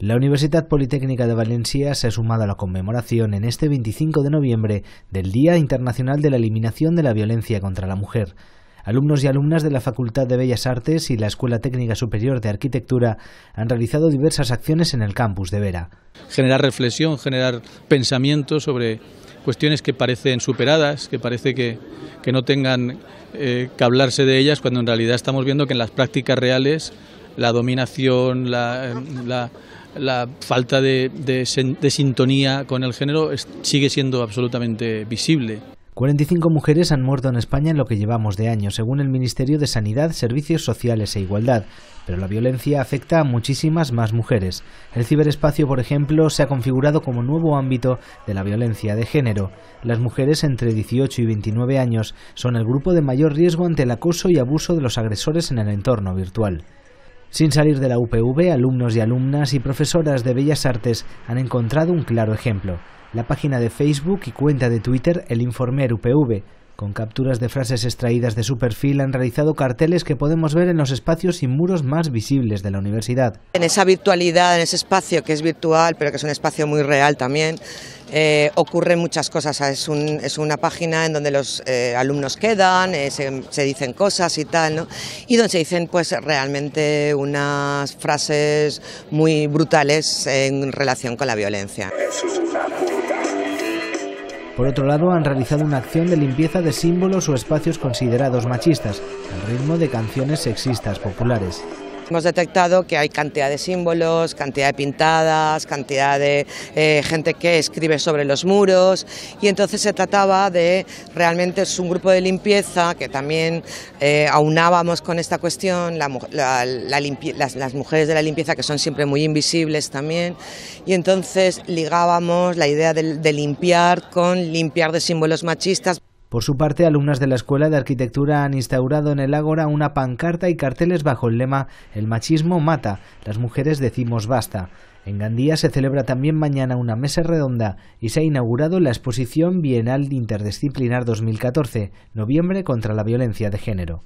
La Universidad Politécnica de Valencia se ha sumado a la conmemoración en este 25 de noviembre del Día Internacional de la Eliminación de la Violencia contra la Mujer. Alumnos y alumnas de la Facultad de Bellas Artes y la Escuela Técnica Superior de Arquitectura han realizado diversas acciones en el campus de Vera. Generar reflexión, generar pensamiento sobre cuestiones que parecen superadas, que parece que, no tengan eh, que hablarse de ellas, cuando en realidad estamos viendo que en las prácticas reales la dominación, la la falta de, sintonía con el género sigue siendo absolutamente visible. 45 mujeres han muerto en España en lo que llevamos de año, según el Ministerio de Sanidad, Servicios Sociales e Igualdad, pero la violencia afecta a muchísimas más mujeres. El ciberespacio, por ejemplo, se ha configurado como nuevo ámbito de la violencia de género. Las mujeres entre 18 y 29 años son el grupo de mayor riesgo ante el acoso y abuso de los agresores en el entorno virtual. Sin salir de la UPV, alumnos y alumnas y profesoras de Bellas Artes han encontrado un claro ejemplo. La página de Facebook y cuenta de Twitter El Informer UPV, con capturas de frases extraídas de su perfil, han realizado carteles que podemos ver en los espacios y muros más visibles de la universidad. En esa virtualidad, en ese espacio que es virtual, pero que es un espacio muy real también, eh, ocurren muchas cosas, es, una página en donde los eh, alumnos quedan, eh, se, dicen cosas y tal, y donde se dicen pues realmente unas frases muy brutales en relación con la violencia. Por otro lado, han realizado una acción de limpieza de símbolos o espacios considerados machistas, al ritmo de canciones sexistas populares. Hemos detectado que hay cantidad de símbolos, cantidad de pintadas, cantidad de eh, gente que escribe sobre los muros y entonces se trataba de realmente es un grupo de limpieza que también eh, aunábamos con esta cuestión las, mujeres de la limpieza que son siempre muy invisibles también y entonces ligábamos la idea de limpiar con limpiar de símbolos machistas. Por su parte, alumnas de la Escuela de Arquitectura han instaurado en el Ágora una pancarta y carteles bajo el lema El machismo mata, las mujeres decimos basta. En Gandía se celebra también mañana una mesa redonda y se ha inaugurado la exposición Bienal Interdisciplinar 2014, Noviembre contra la Violencia de Género.